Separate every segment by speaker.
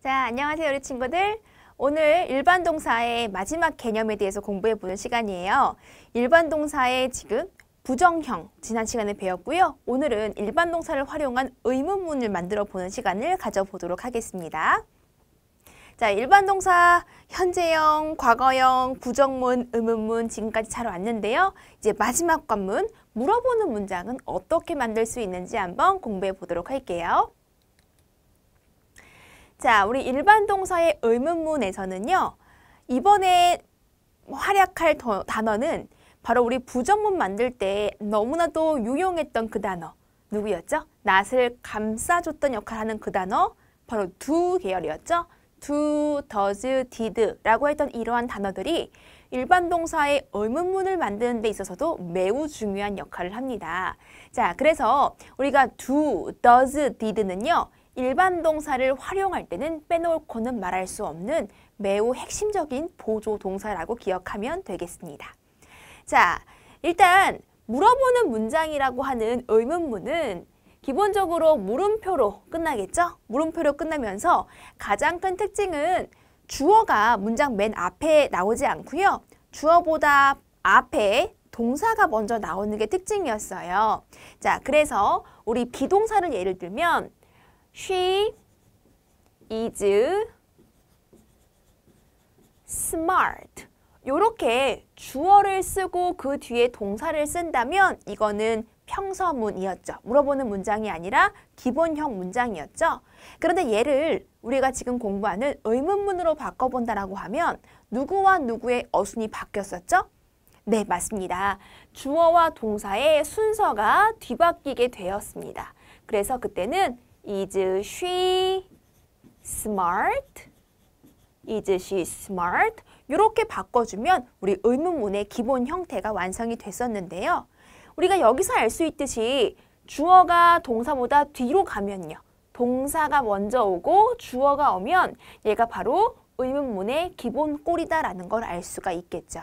Speaker 1: 자, 안녕하세요, 우리 친구들. 오늘 일반 동사의 마지막 개념에 대해서 공부해 보는 시간이에요. 일반 동사의 지금 부정형 지난 시간에 배웠고요. 오늘은 일반 동사를 활용한 의문문을 만들어 보는 시간을 가져보도록 하겠습니다. 자, 일반 동사 현재형, 과거형, 부정문, 의문문 지금까지 잘 왔는데요. 이제 마지막 관문, 물어보는 문장은 어떻게 만들 수 있는지 한번 공부해 보도록 할게요. 자, 우리 일반 동사의 의문문에서는요. 이번에 활약할 더, 단어는 바로 우리 부정문 만들 때 너무나도 유용했던 그 단어. 누구였죠? 낫을 감싸줬던 역할을 하는 그 단어. 바로 두 계열이었죠. do, does, did라고 했던 이러한 단어들이 일반 동사의 의문문을 만드는 데 있어서도 매우 중요한 역할을 합니다. 자, 그래서 우리가 do, does, did는요. 일반 동사를 활용할 때는 빼놓고는 말할 수 없는 매우 핵심적인 보조 동사라고 기억하면 되겠습니다. 자, 일단 물어보는 문장이라고 하는 의문문은 기본적으로 물음표로 끝나겠죠? 물음표로 끝나면서 가장 큰 특징은 주어가 문장 맨 앞에 나오지 않고요. 주어보다 앞에 동사가 먼저 나오는 게 특징이었어요. 자, 그래서 우리 비동사를 예를 들면 She is smart. 이렇게 주어를 쓰고 그 뒤에 동사를 쓴다면 이거는 평서문이었죠. 물어보는 문장이 아니라 기본형 문장이었죠. 그런데 얘를 우리가 지금 공부하는 의문문으로 바꿔본다라고 하면 누구와 누구의 어순이 바뀌었었죠? 네, 맞습니다. 주어와 동사의 순서가 뒤바뀌게 되었습니다. 그래서 그때는 Is she smart? Is she smart? 이렇게 바꿔주면 우리 의문문의 기본 형태가 완성이 됐었는데요. 우리가 여기서 알 수 있듯이 주어가 동사보다 뒤로 가면요. 동사가 먼저 오고 주어가 오면 얘가 바로 의문문의 기본 꼴이다라는 걸 알 수가 있겠죠.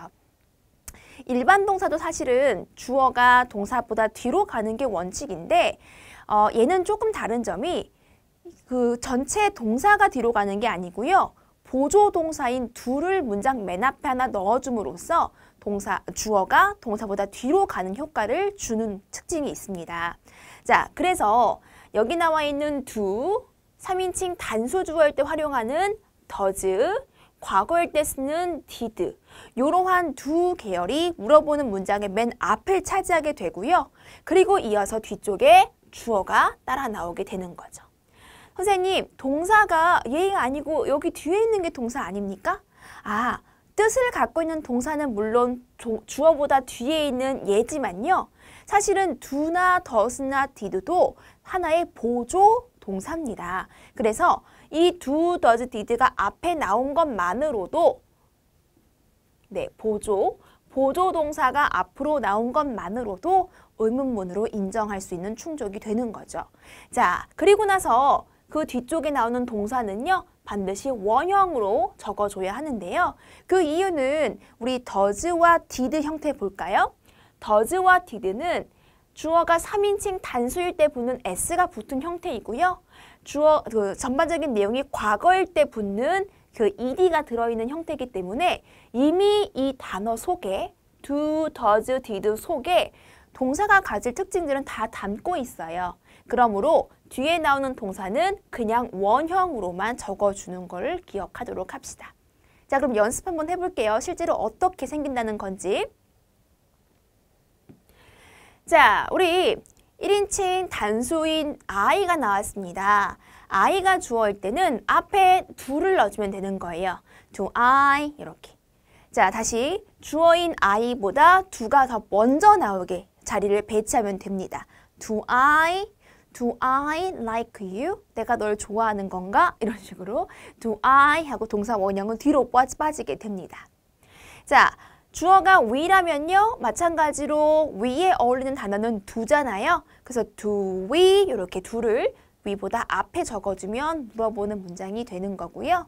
Speaker 1: 일반 동사도 사실은 주어가 동사보다 뒤로 가는 게 원칙인데 어, 얘는 조금 다른 점이 그 전체 동사가 뒤로 가는 게 아니고요. 보조 동사인 둘을 문장 맨 앞에 하나 넣어줌으로써 동사 주어가 동사보다 뒤로 가는 효과를 주는 특징이 있습니다. 자, 그래서 여기 나와 있는 두 o 3인칭 단수 주어일 때 활용하는 does, 과거일 때 쓰는 did, 이러한 두 계열이 물어보는 문장의 맨 앞을 차지하게 되고요. 그리고 이어서 뒤쪽에 주어가 따라 나오게 되는 거죠. 선생님, 동사가 예의가 아니고 여기 뒤에 있는 게 동사 아닙니까? 아, 뜻을 갖고 있는 동사는 물론 주어보다 뒤에 있는 예지만요. 사실은 두나 더스나 디드도 하나의 보조 동사입니다. 그래서 이 두 더즈 디드가 앞에 나온 것만으로도 네, 보조, 보조 동사가 앞으로 나온 것만으로도 의문문으로 인정할 수 있는 충족이 되는 거죠. 자, 그리고 나서 그 뒤쪽에 나오는 동사는요. 반드시 원형으로 적어줘야 하는데요. 그 이유는 우리 더즈와 디드 형태 볼까요? 더즈와 디드는 주어가 3인칭 단수일 때 붙는 s가 붙은 형태이고요. 주어 그 전반적인 내용이 과거일 때 붙는 그 ed가 들어있는 형태이기 때문에 이미 이 단어 속에 do, does, did 속에 동사가 가질 특징들은 다 담고 있어요. 그러므로 뒤에 나오는 동사는 그냥 원형으로만 적어주는 걸 기억하도록 합시다. 자, 그럼 연습 한번 해볼게요. 실제로 어떻게 생긴다는 건지. 자, 우리 1인칭 단수인 I가 나왔습니다. I가 주어일 때는 앞에 do를 넣어주면 되는 거예요. do I 이렇게. 자, 다시 주어인 I보다 두가더 먼저 나오게 자리를 배치하면 됩니다. Do I, do I like you? 내가 널 좋아하는 건가? 이런 식으로 do I 하고 동사 원형은 뒤로 빠지게 됩니다. 자, 주어가 we라면요. 마찬가지로 we에 어울리는 단어는 d 잖아요 그래서 do we 이렇게 d 를 we보다 앞에 적어주면 물어보는 문장이 되는 거고요.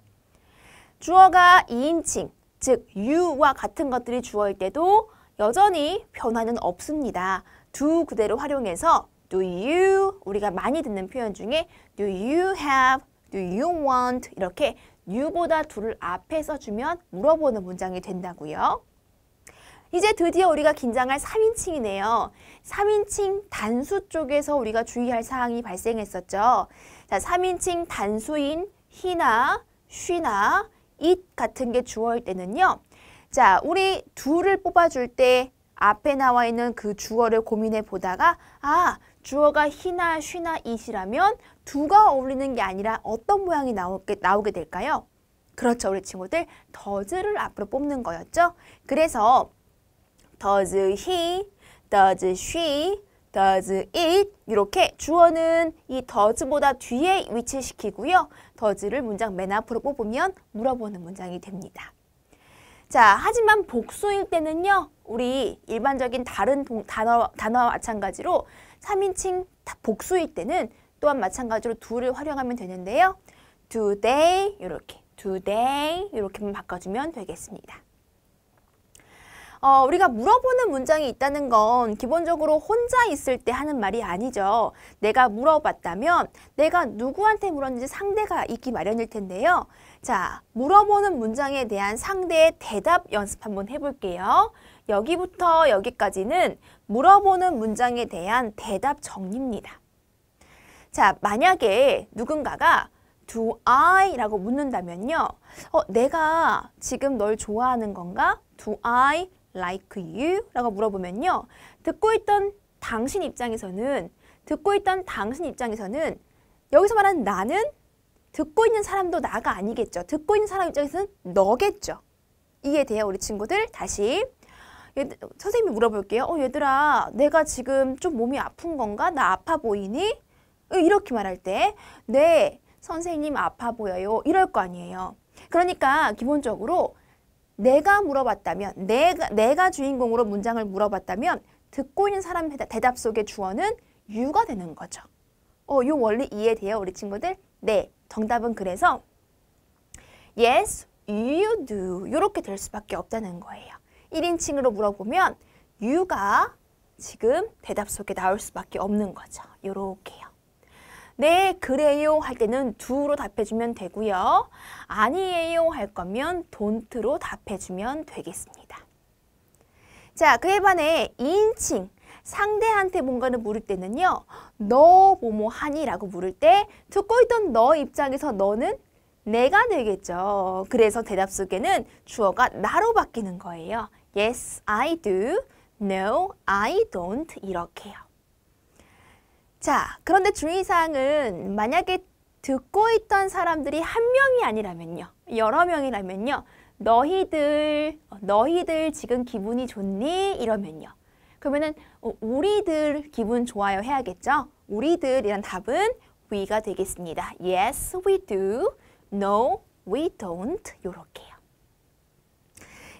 Speaker 1: 주어가 2인칭, 즉 you와 같은 것들이 주어일 때도 여전히 변화는 없습니다. d 그대로 활용해서 do you 우리가 많이 듣는 표현 중에 do you have, do you want 이렇게 you보다 둘을 앞에 써주면 물어보는 문장이 된다고요. 이제 드디어 우리가 긴장할 3인칭이네요. 3인칭 단수 쪽에서 우리가 주의할 사항이 발생했었죠. 자, 3인칭 단수인 히나, 쉬나 it 같은 게 주어일 때는요. 자, 우리 do를 뽑아줄 때 앞에 나와 있는 그 주어를 고민해 보다가 아, 주어가 he나 she나 it이라면 do가 어울리는 게 아니라 어떤 모양이 나오게, 나오게 될까요? 그렇죠, 우리 친구들. does를 앞으로 뽑는 거였죠. 그래서 does he, does she, does it 이렇게 주어는 이 does보다 뒤에 위치시키고요. 더즈를 문장 맨 앞으로 뽑으면 물어보는 문장이 됩니다. 자, 하지만 복수일 때는요. 우리 일반적인 다른 동, 단어, 단어와 마찬가지로 3인칭 복수일 때는 또한 마찬가지로 d o 활용하면 되는데요. do they 이렇게 do they 이렇게만 바꿔주면 되겠습니다. 어, 우리가 물어보는 문장이 있다는 건 기본적으로 혼자 있을 때 하는 말이 아니죠. 내가 물어봤다면 내가 누구한테 물었는지 상대가 있기 마련일 텐데요. 자, 물어보는 문장에 대한 상대의 대답 연습 한번 해볼게요. 여기부터 여기까지는 물어보는 문장에 대한 대답 정리입니다. 자, 만약에 누군가가 do I? 라고 묻는다면요. 어, 내가 지금 널 좋아하는 건가? do I like you? 라고 물어보면요. 듣고 있던 당신 입장에서는 듣고 있던 당신 입장에서는 여기서 말하는 나는 듣고 있는 사람도 나가 아니겠죠. 듣고 있는 사람 입장에서는 너겠죠. 이해돼요, 우리 친구들? 다시. 선생님이 물어볼게요. 어, 얘들아, 내가 지금 좀 몸이 아픈 건가? 나 아파 보이니? 이렇게 말할 때, 네, 선생님 아파 보여요. 이럴 거 아니에요. 그러니까 기본적으로 내가 물어봤다면 내가 내가 주인공으로 문장을 물어봤다면 듣고 있는 사람 대답 속의 주어는 유가 되는 거죠. 어, 요 원리 이해돼요, 우리 친구들? 네, 정답은 그래서 Yes, you do. 이렇게 될 수밖에 없다는 거예요. 1인칭으로 물어보면 유가 지금 대답 속에 나올 수밖에 없는 거죠. 요렇게요. 네, 그래요 할 때는 do로 답해주면 되고요. 아니에요 할 거면 don't로 답해주면 되겠습니다. 자, 그에 반해 인칭 상대한테 뭔가를 물을 때는요. 너 뭐 뭐 하니라고 물을 때 듣고 있던 너 입장에서 너는 내가 되겠죠. 그래서 대답 속에는 주어가 나로 바뀌는 거예요. Yes, I do. No, I don't. 이렇게요. 자, 그런데 주의사항은 만약에 듣고 있던 사람들이 한 명이 아니라면요. 여러 명이라면요. 너희들, 어, 너희들 지금 기분이 좋니? 이러면요. 그러면은 어, 우리들 기분 좋아요 해야겠죠? 우리들이란 답은 we가 되겠습니다. Yes, we do. No, we don't. 요렇게요.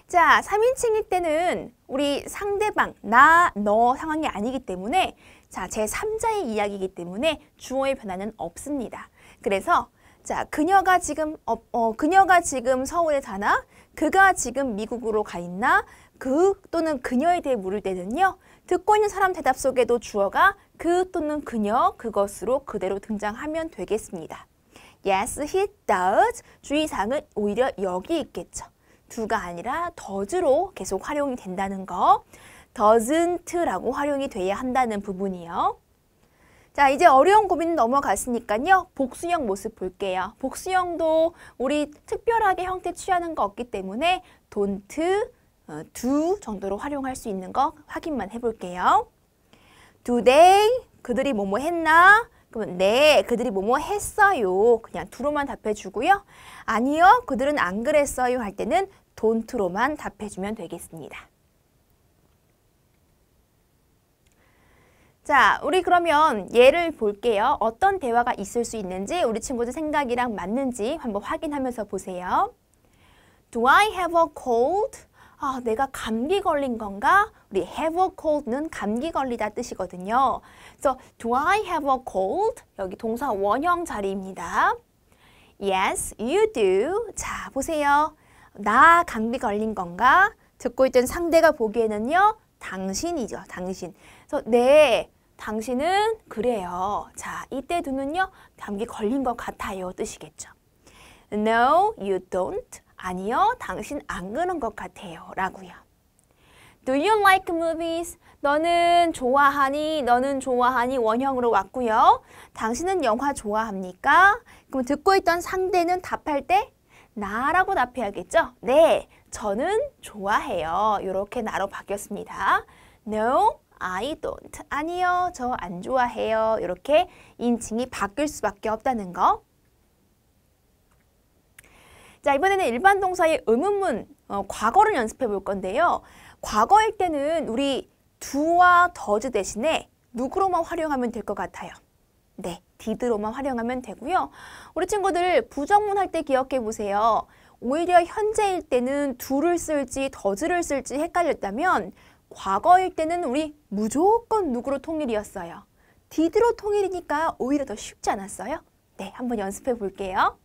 Speaker 1: 자, 3인칭일 때는 우리 상대방, 나, 너 상황이 아니기 때문에 자, 제3자의 이야기이기 때문에 주어의 변화는 없습니다. 그래서 자, 그녀가 지금 어, 어, 그녀가 지금 서울에 사나? 그가 지금 미국으로 가 있나? 그 또는 그녀에 대해 물을 때는요. 듣고 있는 사람 대답 속에도 주어가 그 또는 그녀, 그것으로 그대로 등장하면 되겠습니다. Yes, he does. 주의사항은 오히려 여기 있겠죠. 두가 아니라 더즈로 계속 활용이 된다는 거. doesn't라고 활용이 돼야 한다는 부분이요. 자, 이제 어려운 고민 넘어갔으니까요. 복수형 모습 볼게요. 복수형도 우리 특별하게 형태 취하는 거 없기 때문에 don't, 어, do 정도로 활용할 수 있는 거 확인만 해볼게요. Do they? 그들이 뭐뭐 했나? 그러면 네, 그들이 뭐뭐 했어요. 그냥 두로만 답해주고요. 아니요, 그들은 안 그랬어요 할 때는 don't로만 답해주면 되겠습니다. 자, 우리 그러면 예를 볼게요. 어떤 대화가 있을 수 있는지 우리 친구들 생각이랑 맞는지 한번 확인하면서 보세요. Do I have a cold? 아, 내가 감기 걸린 건가? 우리 have a cold는 감기 걸리다 뜻이거든요. 그래 do I have a cold? 여기 동사 원형 자리입니다. Yes, you do. 자, 보세요. 나 감기 걸린 건가? 듣고 있던 상대가 보기에는요. 당신이죠, 당신. 그래서 네, 당신은 그래요. 자, 이때 두는요. 감기 걸린 것 같아요. 뜻이겠죠. No, you don't. 아니요, 당신 안 그런 것 같아요. 라고요. Do you like movies? 너는 좋아하니? 너는 좋아하니? 원형으로 왔고요. 당신은 영화 좋아합니까? 그럼 듣고 있던 상대는 답할 때 나라고 답해야겠죠? 네, 저는 좋아해요. 이렇게 나로 바뀌었습니다. No, I don't. 아니요. 저 안 좋아해요. 이렇게 인칭이 바뀔 수밖에 없다는 거. 자, 이번에는 일반 동사의 의문문, 어, 과거를 연습해 볼 건데요. 과거일 때는 우리 do와 does 대신에 누구로만 활용하면 될 것 같아요. 네, did로만 활용하면 되고요. 우리 친구들 부정문 할 때 기억해 보세요. 오히려 현재일 때는 do를 쓸지 does를 쓸지 헷갈렸다면 과거일 때는 우리 무조건 누구로 통일이었어요. d i 로 통일이니까 오히려 더 쉽지 않았어요? 네, 한번 연습해 볼게요.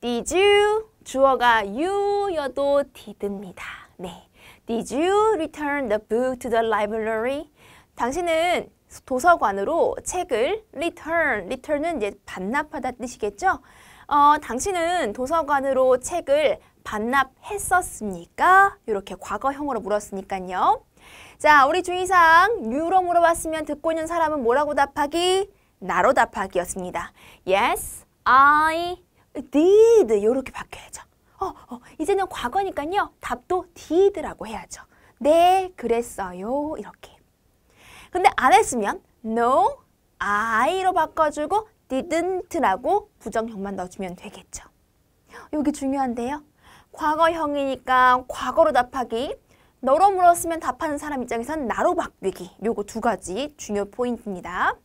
Speaker 1: did you 주어가 you여도 did입니다. 네, did you return the book to the library? 당신은 도서관으로 책을 return, return은 이제 반납하다 뜻이겠죠? 어, 당신은 도서관으로 책을 반납했었습니까? 이렇게 과거형으로 물었으니까요. 자, 우리 주의사항 유로 물어봤으면 듣고 있는 사람은 뭐라고 답하기? 나로 답하기였습니다. Yes, I did 이렇게 바뀌어야죠. 어, 어, 이제는 과거니까요. 답도 did라고 해야죠. 네, 그랬어요. 이렇게. 근데 안 했으면 no, I로 바꿔주고 didn't라고 부정형만 넣어주면 되겠죠. 여기 중요한데요. 과거형이니까 과거로 답하기, 너로 물었으면 답하는 사람 입장에선 나로 바뀌기. 요거 두 가지 중요 포인트입니다.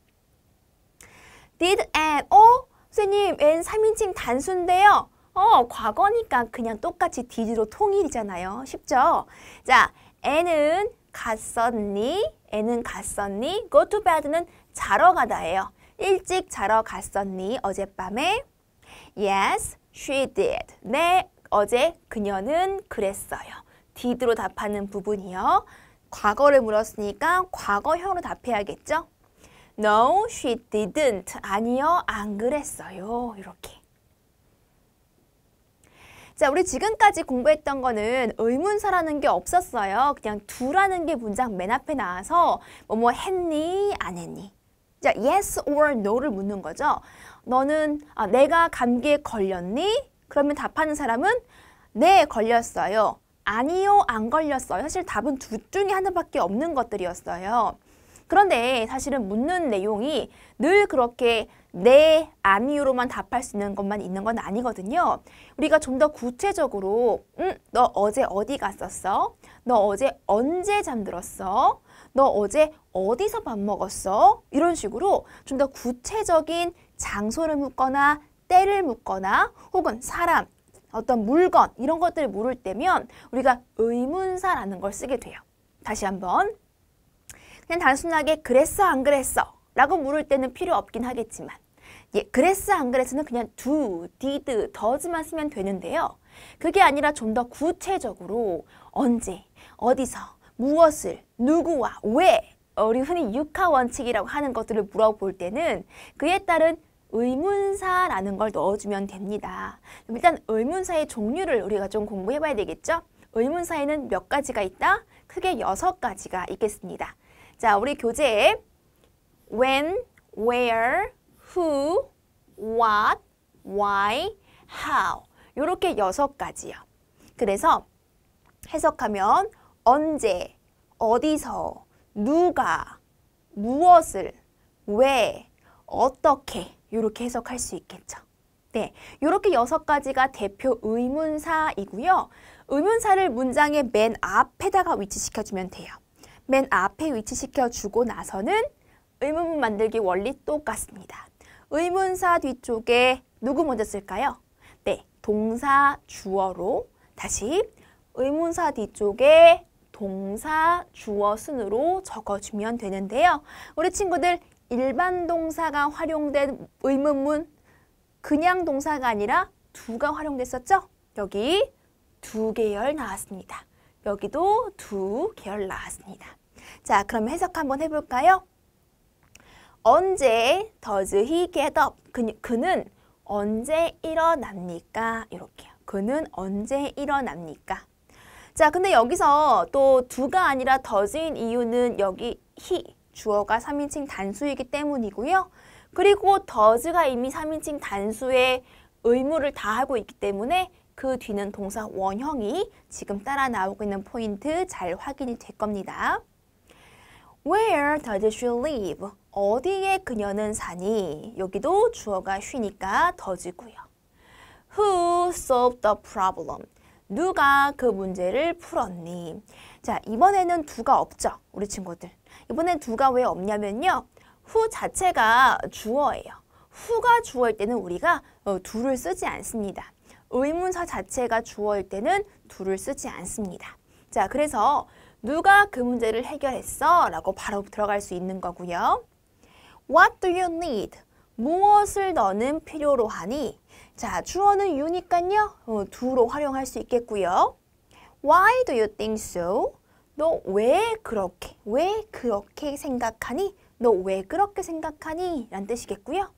Speaker 1: did and 어? 선생님, 웬 3인칭 단수인데요. 어, 과거니까 그냥 똑같이 did로 통일이잖아요. 쉽죠? 자, n은 갔었니? n은 갔었니? go to bed는 자러 가다예요. 일찍 자러 갔었니? 어젯밤에? Yes, she did. 네, 어제 그녀는 그랬어요. did로 답하는 부분이요. 과거를 물었으니까 과거형으로 답해야겠죠? No, she didn't. 아니요, 안 그랬어요. 이렇게. 자, 우리 지금까지 공부했던 거는 의문사라는 게 없었어요. 그냥 두라는게 문장 맨 앞에 나와서 뭐뭐 뭐 했니, 안 했니. 자, yes or no를 묻는 거죠. 너는 아, 내가 감기에 걸렸니? 그러면 답하는 사람은 네, 걸렸어요. 아니요, 안 걸렸어요. 사실 답은 둘 중에 하나밖에 없는 것들이었어요. 그런데 사실은 묻는 내용이 늘 그렇게 네, 아니요로만 답할 수 있는 것만 있는 건 아니거든요. 우리가 좀 더 구체적으로 음, 너 어제 어디 갔었어? 너 어제 언제 잠들었어? 너 어제 어디서 밥 먹었어? 이런 식으로 좀 더 구체적인 장소를 묻거나 때를 묻거나 혹은 사람, 어떤 물건 이런 것들을 물을 때면 우리가 의문사라는 걸 쓰게 돼요. 다시 한번 그냥 단순하게 그랬어 안 그랬어 라고 물을 때는 필요 없긴 하겠지만 예, 그랬어 안 그랬어는 그냥 do, did, does만 쓰면 되는데요. 그게 아니라 좀 더 구체적으로 언제, 어디서, 무엇을, 누구와, 왜 어, 우리 흔히 육하 원칙이라고 하는 것들을 물어볼 때는 그에 따른 의문사라는 걸 넣어주면 됩니다. 일단 의문사의 종류를 우리가 좀 공부해봐야 되겠죠? 의문사에는 몇 가지가 있다? 크게 여섯 가지가 있겠습니다. 자, 우리 교재에 when, where, who, what, why, how 이렇게 여섯 가지요. 그래서 해석하면 언제, 어디서, 누가, 무엇을, 왜, 어떻게 이렇게 해석할 수 있겠죠. 네, 이렇게 여섯 가지가 대표 의문사이고요. 의문사를 문장의 맨 앞에다가 위치시켜주면 돼요. 맨 앞에 위치시켜주고 나서는 의문문 만들기 원리 똑같습니다. 의문사 뒤쪽에 누구 먼저 쓸까요? 네, 동사 주어로 다시 의문사 뒤쪽에 동사 주어 순으로 적어주면 되는데요. 우리 친구들 일반 동사가 활용된 의문문 그냥 동사가 아니라 두가 활용됐었죠? 여기 두 계열 나왔습니다. 여기도 두 계열 나왔습니다. 자, 그럼 해석 한번 해볼까요? 언제 does he get up? 그, 는 언제 일어납니까? 이렇게요. 그는 언제 일어납니까? 자, 근데 여기서 또 두가 아니라 does인 이유는 여기 he, 주어가 3인칭 단수이기 때문이고요. 그리고 더즈가 이미 3인칭 단수의 의무를 다하고 있기 때문에 그 뒤는 동사 원형이 지금 따라 나오고 있는 포인트 잘 확인이 될 겁니다. Where does she live? 어디에 그녀는 사니? 여기도 주어가 쉬니까 더지고요. Who solved the problem? 누가 그 문제를 풀었니? 자, 이번에는 두가 없죠, 우리 친구들. 이번에 두가 왜 없냐면요. 후 자체가 주어예요. 후가 주어일 때는 우리가 두를 어, 쓰지 않습니다. 의문사 자체가 주어일 때는 두를 쓰지 않습니다. 자, 그래서 누가 그 문제를 해결했어? 라고 바로 들어갈 수 있는 거고요. What do you need? 무엇을 너는 필요로 하니? 자, 주어는 유니까요두로 어, 활용할 수 있겠고요. Why do you think so? 너왜 그렇게, 왜 그렇게 생각하니? 너 왜 그렇게 생각하니? 란 뜻이겠고요.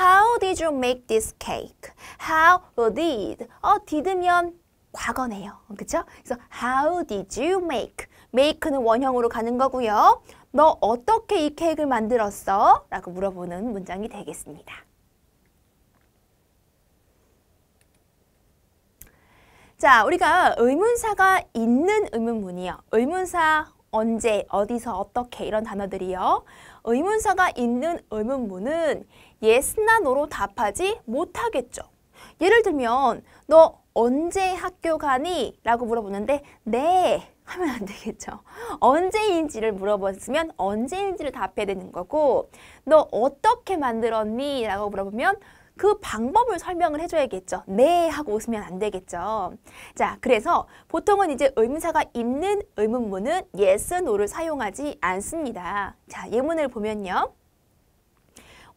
Speaker 1: How did you make this cake? How did? 어, did면 과거네요. 그쵸? 그래서 how did you make? make는 원형으로 가는 거고요. 너 어떻게 이 케이크를 만들었어? 라고 물어보는 문장이 되겠습니다. 자, 우리가 의문사가 있는 의문문이요. 의문사 언제, 어디서, 어떻게 이런 단어들이요. 의문사가 있는 의문문은 예스나 노로 답하지 못하겠죠. 예를 들면 너 언제 학교 가니? 라고 물어보는데 네 하면 안 되겠죠. 언제인지를 물어봤으면 언제인지를 답해야 되는 거고 너 어떻게 만들었니? 라고 물어보면 그 방법을 설명을 해줘야겠죠. 네 하고 웃으면 안 되겠죠. 자, 그래서 보통은 이제 의문사가 있는 의문문은 yes, no를 사용하지 않습니다. 자, 예문을 보면요.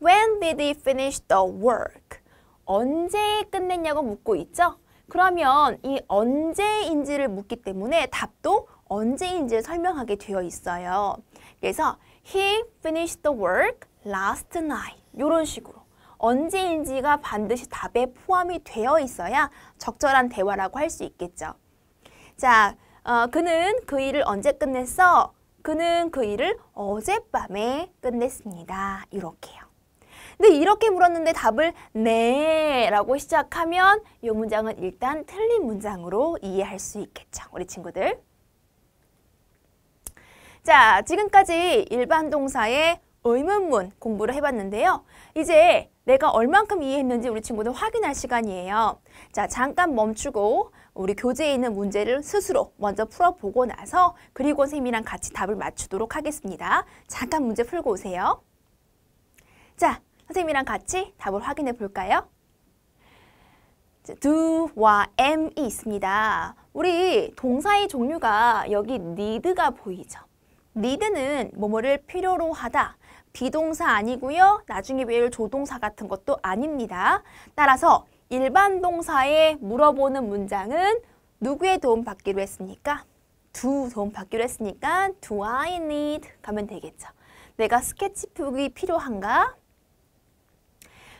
Speaker 1: When did he finish the work? 언제 끝냈냐고 묻고 있죠. 그러면 이 언제인지를 묻기 때문에 답도 언제인지를 설명하게 되어 있어요. 그래서 he finished the work last night. 이런 식으로. 언제인지가 반드시 답에 포함이 되어 있어야 적절한 대화라고 할 수 있겠죠. 자, 어, 그는 그 일을 언제 끝냈어? 그는 그 일을 어젯밤에 끝냈습니다. 이렇게요. 근데 이렇게 물었는데 답을 네 라고 시작하면 이 문장은 일단 틀린 문장으로 이해할 수 있겠죠. 우리 친구들. 자, 지금까지 일반 동사의 의문문 공부를 해봤는데요. 이제 내가 얼만큼 이해했는지 우리 친구들 확인할 시간이에요. 자, 잠깐 멈추고 우리 교재에 있는 문제를 스스로 먼저 풀어보고 나서 그리고 선생님이랑 같이 답을 맞추도록 하겠습니다. 잠깐 문제 풀고 오세요. 자, 선생님이랑 같이 답을 확인해 볼까요? do와 am이 있습니다. 우리 동사의 종류가 여기 need가 보이죠. need는 뭐뭐를 필요로 하다, 비동사 아니고요. 나중에 외울 조동사 같은 것도 아닙니다. 따라서 일반 동사에 물어보는 문장은 누구의 도움 받기로 했습니까? 두 도움 받기로 했으니까 do I need 가면 되겠죠. 내가 스케치북이 필요한가?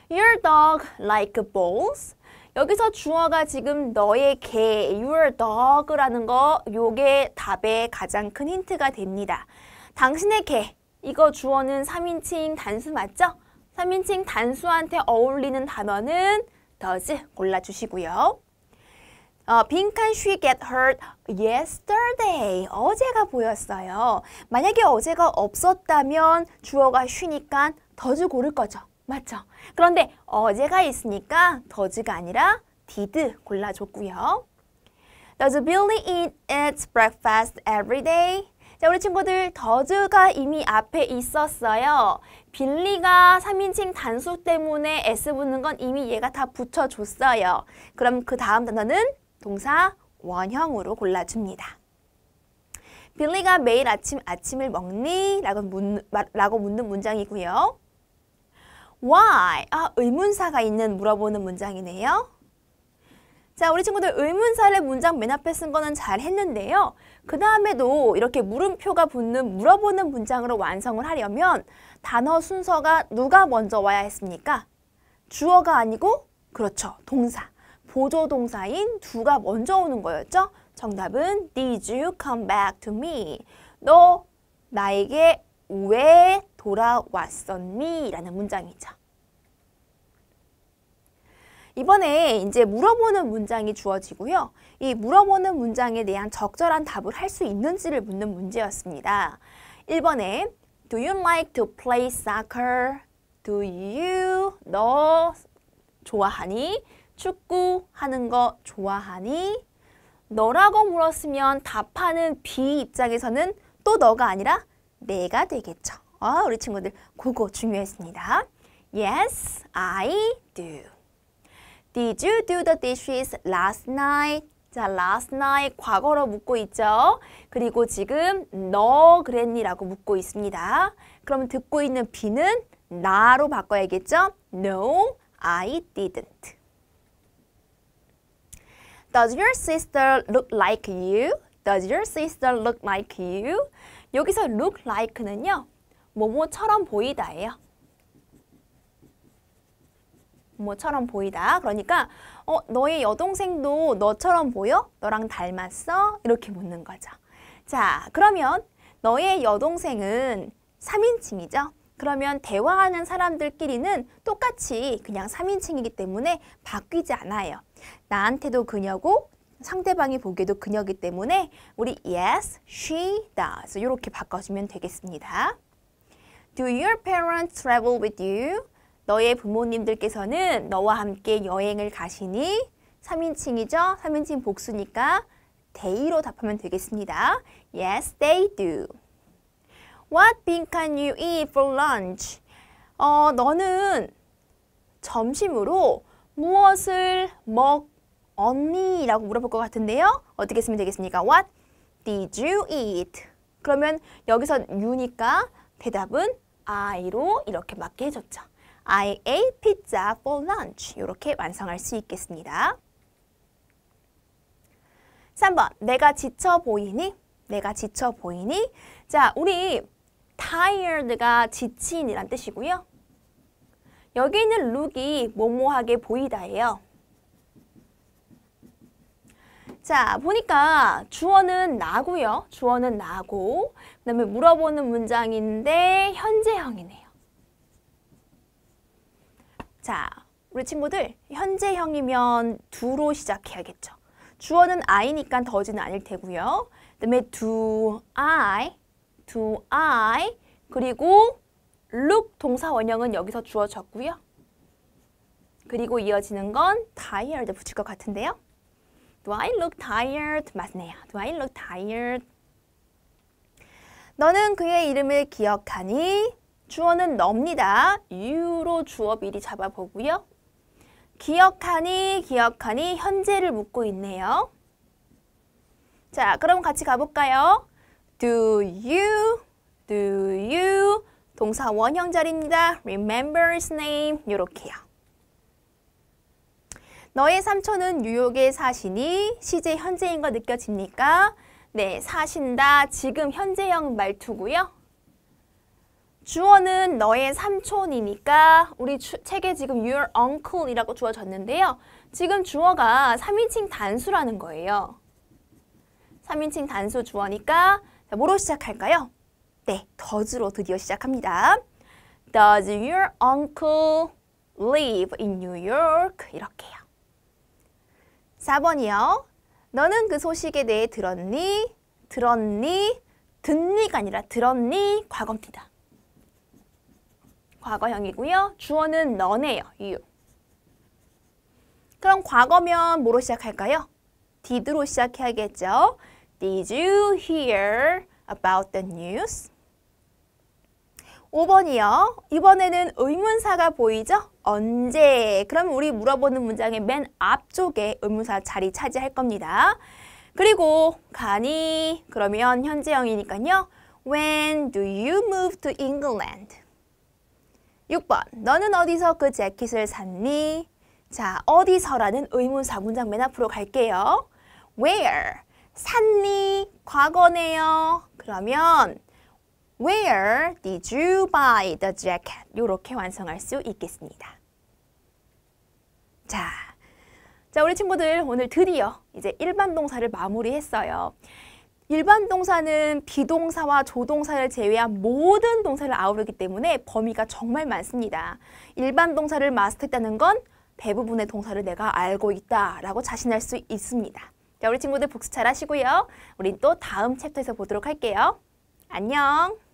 Speaker 1: Your dog like balls. 여기서 주어가 지금 너의 개, your dog라는 거 요게 답의 가장 큰 힌트가 됩니다. 당신의 개, 이거 주어는 3인칭 단수 맞죠? 3인칭 단수한테 어울리는 단어는 does 골라주시고요. 어, 빈칸 she get hurt yesterday. 어제가 보였어요. 만약에 어제가 없었다면 주어가 쉬니까 does 고를 거죠. 맞죠? 그런데 어제가 있으니까 does가 아니라 did 골라줬고요. Does Billy eat its breakfast every day? 자, 우리 친구들 더즈가 이미 앞에 있었어요. 빌리가 3인칭 단수 때문에 s 붙는 건 이미 얘가 다 붙여줬어요. 그럼 그 다음 단어는 동사 원형으로 골라줍니다. 빌리가 매일 아침 아침을 먹니? 라고, 묻, 라고 묻는 문장이고요. Why? 아, 의문사가 있는 물어보는 문장이네요. 자, 우리 친구들 의문사를 문장 맨 앞에 쓴 거는 잘 했는데요. 그 다음에도 이렇게 물음표가 붙는 물어보는 문장으로 완성을 하려면 단어 순서가 누가 먼저 와야 했습니까? 주어가 아니고 그렇죠. 동사. 보조동사인 두가 먼저 오는 거였죠. 정답은 Did you come back to me? 너 나에게 왜 돌아왔었니? 라는 문장이죠. 이번에 이제 물어보는 문장이 주어지고요. 이 물어보는 문장에 대한 적절한 답을 할 수 있는지를 묻는 문제였습니다. 1번에 Do you like to play soccer? Do you 너 좋아하니? 축구 하는 거 좋아하니? 너라고 물었으면 답하는 B 입장에서는 또 너가 아니라 내가 되겠죠. 아, 우리 친구들 그거 중요했습니다. Yes, I do. Did you do the dishes last night? 자, last night 과거로 묻고 있죠. 그리고 지금 너 그랬니라고 묻고 있습니다. 그럼 듣고 있는 비는 나로 바꿔야겠죠? No, I didn't. Does your sister look like you? Does your sister look like you? 여기서 look like는요. 뭐뭐처럼 보이다예요. 뭐처럼 보이다. 그러니까 어, 너의 여동생도 너처럼 보여? 너랑 닮았어? 이렇게 묻는 거죠. 자, 그러면 너의 여동생은 3인칭이죠. 그러면 대화하는 사람들끼리는 똑같이 그냥 3인칭이기 때문에 바뀌지 않아요. 나한테도 그녀고 상대방이 보기에도 그녀기 때문에 우리 yes, she does 이렇게 바꿔주면 되겠습니다. Do your parents travel with you? 너의 부모님들께서는 너와 함께 여행을 가시니 3인칭이죠. 3인칭 복수니까 they로 답하면 되겠습니다. Yes, they do. What bean can you eat for lunch? 어, 너는 점심으로 무엇을 먹었니? 라고 물어볼 것 같은데요. 어떻게 쓰면 되겠습니까? What did you eat? 그러면 여기서 you니까 대답은 I로 이렇게 맞게 해줬죠. I ate pizza for lunch. 이렇게 완성할 수 있겠습니다. 3번, 내가 지쳐 보이니? 내가 지쳐 보이니? 자, 우리 tired가 지친이란 뜻이고요. 여기 있는 look이 모모하게 보이다예요. 자, 보니까 주어는 나고요. 주어는 나고, 그 다음에 물어보는 문장인데 현재형이네요. 자, 우리 친구들 현재형이면 두로 시작해야겠죠. 주어는 I니까 더지는 아닐 테고요. 그다음에 do I, do I 그리고 look 동사 원형은 여기서 주어졌고요. 그리고 이어지는 건 tired 붙일 것 같은데요. Do I look tired? 맞네요. Do I look tired? 너는 그의 이름을 기억하니? 주어는 넙니다. y 로 주어 미리 잡아보고요. 기억하니 기억하니 현재를 묻고 있네요. 자, 그럼 같이 가볼까요? Do you, do you 동사 원형 자입니다 Remember his name 요렇게요. 너의 삼촌은 뉴욕에 사시니 시제 현재인 거 느껴집니까? 네, 사신다 지금 현재형 말투고요. 주어는 너의 삼촌이니까 우리 추, 책에 지금 your uncle이라고 주어졌는데요. 지금 주어가 3인칭 단수라는 거예요. 3인칭 단수 주어니까 자, 뭐로 시작할까요? 네, does로 드디어 시작합니다. Does your uncle live in New York? 이렇게요. 4번이요. 너는 그 소식에 대해 들었니? 들었니? 듣니가 아니라 들었니? 과거입니다. 과거형이고요. 주어는 너네요. you. 그럼 과거면 뭐로 시작할까요? did로 시작해야겠죠. Did you hear about the news? 5번이요. 이번에는 의문사가 보이죠? 언제? 그럼 우리 물어보는 문장의 맨 앞쪽에 의문사 자리 차지할 겁니다. 그리고 가니 그러면 현재형이니까요. When do you move to England? 6번 너는 어디서 그 재킷을 샀니? 자, 어디서라는 의문사 문장맨 앞으로 갈게요. Where? 샀니? 과거네요. 그러면 Where did you buy the jacket? 이렇게 완성할 수 있겠습니다. 자, 자 우리 친구들 오늘 드디어 이제 일반 동사를 마무리했어요. 일반 동사는 비동사와 조동사를 제외한 모든 동사를 아우르기 때문에 범위가 정말 많습니다. 일반 동사를 마스터했다는 건 대부분의 동사를 내가 알고 있다라고 자신할 수 있습니다. 자, 우리 친구들 복습 잘 하시고요. 우린 또 다음 챕터에서 보도록 할게요. 안녕!